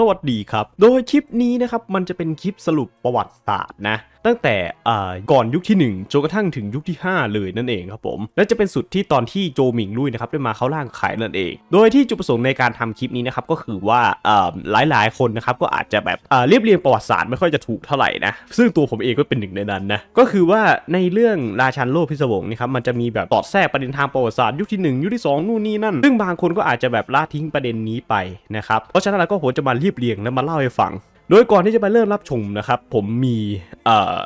สวัสดีครับ โดยคลิปนี้นะครับ มันจะเป็นคลิปสรุปประวัติศาสตร์นะตั้งแต่ก่อนยุคที่ 1จนกระทั่งถึงยุคที่ 5 เลยนั่นเองครับผมและจะเป็นสุดที่ตอนที่โจหมิงลุยนะครับได้มาเข้าร่างขายนั่นเอง โดยที่จุดประสงค์ในการทำคลิปนี้นะครับ ก็คือว่าหลายหลายคนนะครับก็อาจจะแบบเรียบเรียงประวัติศาสตร์ไม่ค่อยจะถูกเท่าไหร่นะ ซึ่งตัวผมเองก็เป็นหนึ่งในนั้นนะก็คือว่าในเรื่องราชันโลกพิศวงนี่ครับมันจะมีแบบตอดแทรกประเด็นทางประวัติศาสตร์ยุคที่1ยุคที่ 2 นู่นนี่นั่นซึ่งบางคนก็อาจจะแบบละทิ้งประเด็นนี้ไปนะครับเพราะฉะนั้นเราก็โหจะมาเรียบเรียงและมาเล่าให้ฟังโดยก่อนที่จะไปเริ่มรับชมนะครับ ผมมี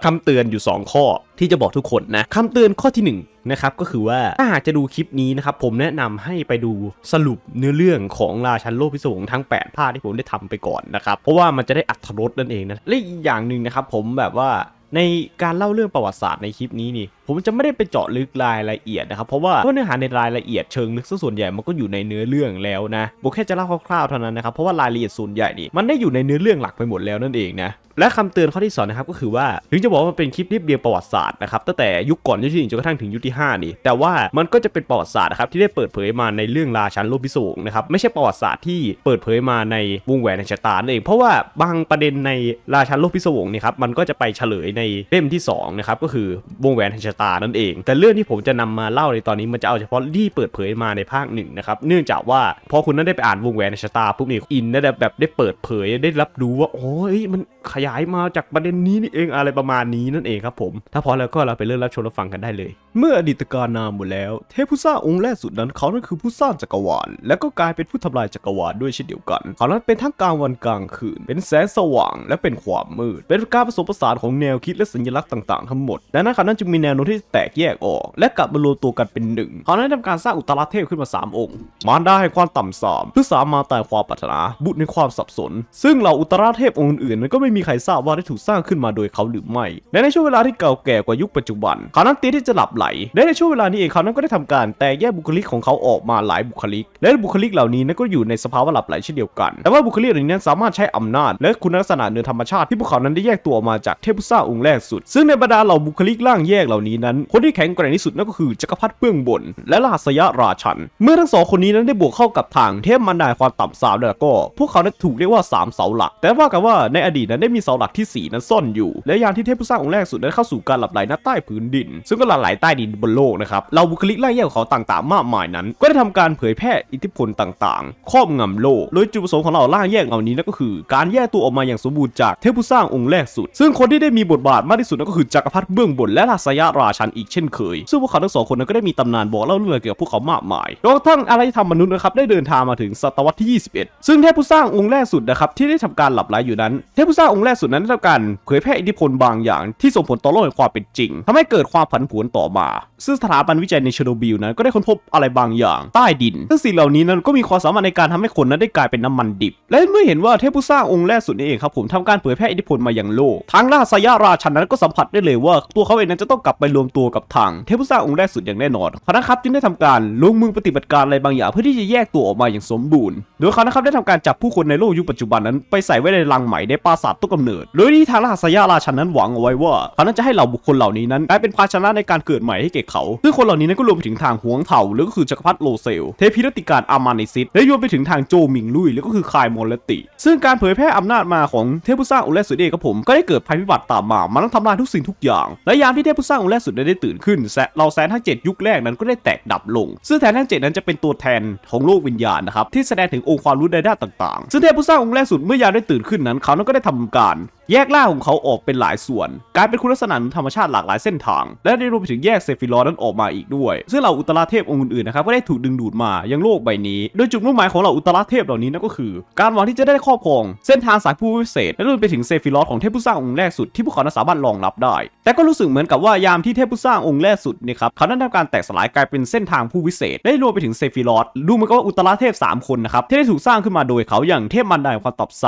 คำเตือนอยู่ 2 ข้อที่จะบอกทุกคนนะคำเตือนข้อที่1นะครับก็คือว่าถ้าหากจะดูคลิปนี้นะครับ ผมแนะนำให้ไปดูสรุปเนื้อเรื่องของราชันโลกพิศวงทั้ง8ภาคที่ผมได้ทำไปก่อนนะครับ เพราะว่ามันจะได้อัธรสนั่นเองนะและอีกอย่างหนึ่งนะครับ ผมแบบว่าในการเล่าเรื่องประวัติศาสตร์ในคลิปนี้นี่ผมจะไม่ได้ไปเจาะลึกรายละเอียดนะครับเพราะว่าเนื้อหาในรายละเอียดเชิงลึกซะส่วนใหญ่มันก็อยู่ในเนื้อเรื่องแล้วนะผมแค่จะเล่าคร่าวๆเท่านั้นนะครับเพราะว่ารายละเอียดส่วนใหญ่นี่มันได้อยู่ในเนื้อเรื่องหลักไปหมดแล้วนั่นเองนะและคำเตือนข้อที่2นะครับก็คือว่าถึงจะบอกว่าเป็นคลิปเรียบเรียงประวัติศาสตร์นะครับตั้งแต่ยุคก่อนยุคที่หนึ่งจนกระทั่งถึงยุคที่5นี่แต่ว่ามันก็จะเป็นประวัติศาสตร์นะครับที่ได้เปิดเผยมาในเรื่องราชันโลพิสศกนะครับไม่ใช่ประวัติศาสตร์ที่เปิดเผยมาในวงแหวนชะตาเองเพราะว่าบางประเด็นในราชันโลพิสูกนี่ครับมันก็จะไปเฉลยในเล่มที่2นะครับก็คือวงแหวนแห่งชะตานั่นเอง แต่เรื่องที่ผมจะนำมาเล่าในตอนนี้ มันจะเอาเฉพาะที่เปิดเผยมาในภาคหนึ่งนะครับ เนื่องจากว่าพอคุณนั้นได้ไปอ่านวงแหวนแห่งชะตาปุ๊บนี่อินนะแบบได้เปิดเผยได้รับรู้ว่าโอ้ยมันขยายมาจากประเด็นนี้นี่เองอะไรประมาณนี้นั่นเองครับผม ถ้าพอแล้วก็เราไปเริ่มรับชมรับฟังกันได้เลย เมื่ออดีตกาลนามหมดแล้วเทพผู้สร้างองค์แรกสุดนั้นเขานั้นคือผู้สร้างจักรวาลและก็กลายเป็นผู้ทำลายจักรวาลด้วยเช่นเดียวกันเขานั้นเป็นทั้งกลางวันกลางคืน เป็นแสงสว่าง และเป็นความมืด เป็นการผสมผสานของแนวคิดและสัญลักษณ์ต่างๆทั้งหมดดังนั้นเขานั้นจึงมีแนวโน้มที่แตกแยกออก และกลับมารวมตัวกันเป็นหนึ่งเขานั้นทำการสร้างอุตราเทพขึ้นมา3องค์มารดาให้ความต่ำสามผู้สามมาตายความปรารถนาบุตรในความสับสน ซึ่งเหล่าอุตราเทพองค์อื่นนั้นก็ไม่ไม่มีใครทราบว่าได้ถูกสร้างขึ้นมาโดยเขาหรือไม่และในช่วงเวลาที่เก่าแก่กว่ายุคปัจจุบันคขานั้นตีที่จะหลับไหลและในช่วงเวลานี้เองเขานั้นก็ได้ทำการแตกแยกบุคลิกของเขาออกมาหลายบุคลิก และบุคลิกเหล่านี้นั้นก็อยู่ในสภาวะหลับไหลเช่นเดียวกัน แต่ว่าบุคลิกเหล่านี้นั้นสามารถใช้อำนาจ และคุณลักษณะเนื้อธรรมชาติที่พวกเขานั้นได้แยกตัวออกมาจากเทพุทธาองค์แรกสุด ซึ่งในบรรดาเหล่าบุคลิกล่างแยกเหล่านี้นั้น คนที่แข็งแกร่งที่สุดนั่นก็คือจักรพรรดิเบื้องบน และราษยราชัน เมื่อทั้งสองคนนี้นั้นได้บวกเข้ากับทาง เทพมันดาความต่ำสามแล้วก็ พวกเขานั้นถูกเรียกว่า3เสาหลัก แต่ว่ากันว่าในอดีตนั้นนได้มีเสาหลักที่ 4 นั้น ซ่อน อยู่ และยานที่เทพผู้สร้างองค์แรกสุดนั้นเข้าสู่การหลับไหลณใต้พื้นดิน ซึ่งก็หลั่งไหลใต้ดินบนโลกนะครับเราบุคลิกไล่แย่ของเขาต่างๆ มากมายนั้น ก็ได้ทำการเผยแพร่อิทธิพลต่างๆครอบงำโลก โดยจุดประสงค์ของเราล่าแยกเหล่านี้นั่นก็คือ การแยกตัวออกมาอย่างสมบูรณ์จากเทพผู้สร้างองค์แรกสุด ซึ่งคนที่ได้มีบทบาทมากที่สุดนั่นก็คือจักรพรรดิเบื้องบนและราษยาราชันอีกเช่นเคยซึ่งพวกเขาทั้งสองคนนั้นก็ได้มีตำนานบอกเล่าเรื่องเกี่ยวกับพวกเขามากมายจนกระทั่งอารยธรรมมนุษย์นะครับได้เดินทางมาถึงศตวรรษที่21 ซึ่งเทพผู้สร้างองค์แรกสุดนะครับที่ได้ทำการหลับไหลอยู่นั้นเทพผู้สร้าองค์แรกสุดนั้นเท่ากันเผยแพร่อิทธิพลบางอย่าง ที่ส่งผลต่อโลกในความเป็นจริง ทำให้เกิดความผันผวนต่อมา ซึ่งสถาบันวิจัยในเชโนบิลนั้นก็ได้ค้นพบอะไรบางอย่าง ใต้ดิน ซึ่งสิ่งเหล่านี้นั้นก็มีความสามารถในการทำให้คนนั้น ได้กลายเป็นน้ำมันดิบ และเมื่อเห็นว่าเทพผู้สร้างองค์แรกสุดนี้เองครับผมทำการเผยแพร่อิทธิพลมาอย่างโลกทางราชยาราชันนั้นก็สัมผัสได้เลยว่า ตัวเขาเองนั้นจะต้องกลับไปรวมตัวกับทางเทพผู้สร้างองค์แรกสุดอย่างแน่นอนคณะครับจึงได้ทำการลงมือปฏิบัติการอะไรบางอย่างเพื่อที่จะแยกตัวออกมาอย่างสมบูรณ์โดยเขานะครับได้ทำการจับผู้คนในโลกยุคปัจจุบันนั้น ไปใส่ไว้ในลังไหมในปราสาทต้นกำเนิด โดยที่ทางราชสยาราชันนั้นหวังเอาไว้ว่าเขานั้นจะให้เหล่าบุคคลเหล่านี้นั้นกลายเป็นภาชนะในการเกิดใหม่ให้แก่เขา ซึ่งคนเหล่านี้นั้นก็รวมไปถึงทางหวงเถาหรือก็คือจักรพรรดิโลเซล เทพิรติการอามานิซิตและรวมไปถึงทางโจมิงลุยแล้วก็คือคายมอลติ ซึ่งการเผยแพร่อำนาจมาของเทพุทธางอุลเลสุดเดกับผมก็ได้เกิดภัยพิบัติตามมามันต้องทำลายทุกสิ่งทุกอย่าง และยามที่เทพุทธางอุลเลสุดได้ตื่นขึ้นแเราแสนทั้งเจ็ดยุคแรกนั้นก็ได้แตกดับลง ซึ่งแทนทั้งดนั้นจะเป็นตัวแทนของโลกวิญญาณนะครับที่แสดงถึงองค์ความรู้ในด้านต่างๆ ซึ่งเทพุู้าอุค์สุดเมื่อยามได้ตื่นขึ้นนั้นเขานั้นก็ได้ทำการแยกล่าของเขาออกเป็นหลายส่วน กลายเป็นคุณลักษณะธรรมชาติหลากหลายเส้นทาง และได้รวมไปถึงแยกเซฟิลอนั้นออกมาอีกด้วย ซึ่งเหล่าอุตราเทพองค์อื่นๆนะครับก็ได้ถูกดึงดูดมา ยังโลกใบนี้โดยจุดมุ่งหมายของเหล่าอุตราเทพเหล่านี้นั่นก็คือ การหวังที่จะได้ครอบครองเส้นทางสายผู้พิเศษ และรวมไปถึงเซฟิลอสของเทพผู้สร้างองค์แรกสุดที่พวกเขานัสามารถรองรับได้ แต่ก็รู้สึกเหมือนกับว่ายามที่เทพผู้สร้างองค์แรกสุดนะครับเขานั้นทำการแตกสลายกลายเป็นเส้นทางผู้วิเศษ ได้รวมไปถึงเซฟิลอสดูเหมือนกับว่าอุตราเทพ3คนนะครับที่ได้ถูกสร้างขึ้นมาโดยเขาอย่างเทพมันดความตอบ3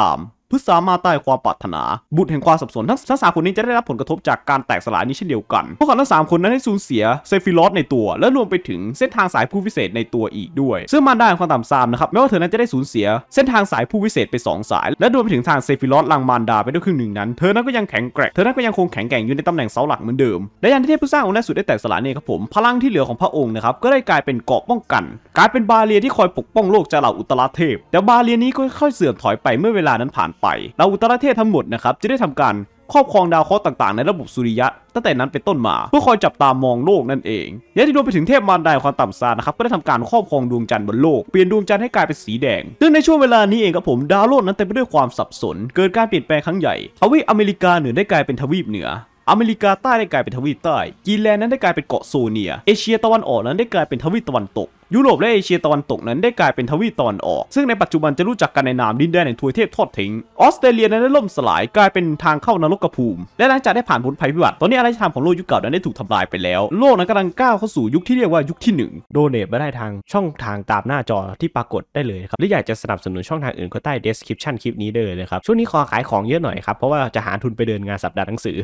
พื่อสามารถใต้ความปรารถนา บุตรแห่งความสับสน ทั้งทั้งสามคนนี้จะได้รับผลกระทบจากการแตกสลายนี้เช่นเดียวกันพวกเขาทั้งสามคนนั้นได้สูญเสียเซฟิลอสในตัว และรวมไปถึงเส้นทางสายผู้พิเศษในตัวอีกด้วย ซึ่งมันได้ความต่ำซามนะครับแม้ว่าเธอนั้นจะได้สูญเสียเส้นทางสายผู้พิเศษไป 2 สาย และรวมไปถึงทางเซฟิลอสลังมารดาไปด้วยครึ่งหนึ่งนั้นเธอนั้นก็ยังแข็งแกร่ง เธอนั้นก็ยังคงแข็งแกร่งอยู่ในตำแหน่งเสาหลักเหมือนเดิมและยานที่เทพผู้สร้างองค์แรกสุดได้แตกสลายนี่ครับผมพลังที่เหลือของพระองค์นะครับก็ได้กลายเป็นเกราะป้องกัน กลายเป็นบาเรียที่คอยปกป้องโลกจากเหล่าอุตราเทพแต่บาเรียนี้ก็ค่อยเสื่อมถอยไปเมื่อเวลานั้นผ่านไปดาวอุตรเทศทั้งหมดนะครับจะได้ทำการครอบครองดาวเคราะห์ต่างๆในระบบสุริยะตั้งแต่นั้นเป็นต้นมาเพื่อคอยจับตามองโลกนั่นเองยันที่รวมไปถึงเทพมารดาความต่ำซานะครับก็ได้ทำการครอบครองดวงจันทร์บนโลกเปลี่ยนดวงจันทร์ให้กลายเป็นสีแดง ซึ่งในช่วงเวลานี้เองครับผมดาวโลกนั้นเต็มไปด้วยความสับสนเกิดการเปลี่ยนแปลงครั้งใหญ่ ทวีปอเมริกาเหนือได้กลายเป็นทวีปเหนือ อเมริกาใต้ได้กลายเป็นทวีปใต้กีแลนด์นั้นได้กลายเป็นเกาะโซเนียเอเชียตะวันออกนั้นได้กลายเป็นทวีปตะวันตกยุโรปและเอเชียตะวันตกนั้นได้กลายเป็นทวีตตะวันออก ซึ่งในปัจจุบันจะรู้จักกันในนามดินแดนแห่งทวยเทพทอดทิ้งออสเตรเลียนั้นได้ล่มสลายกลายเป็นทางเข้านรกภูมิ และหลังจากได้ผ่านพ้นภัยพิบัติตอนนี้อารยธรรมของโลกยุคเก่านั้นได้ถูกทำลายไปแล้ว โลกนั้นกำลังก้าวเข้าสู่ยุคที่เรียกว่ายุคที่ 1 โดเนทมาได้ทางช่องทางตามหน้าจอที่ปรากฏได้เลยครับหรืออยากจะสนับสนุนช่องทางอื่นก็ใต้ description คลิปนี้เลยนะครับช่วงนี้ขอขายของเยอะหน่อยครับเพราะว่าจะหาทุนไปเดินงานสัปดาห์หนังสือ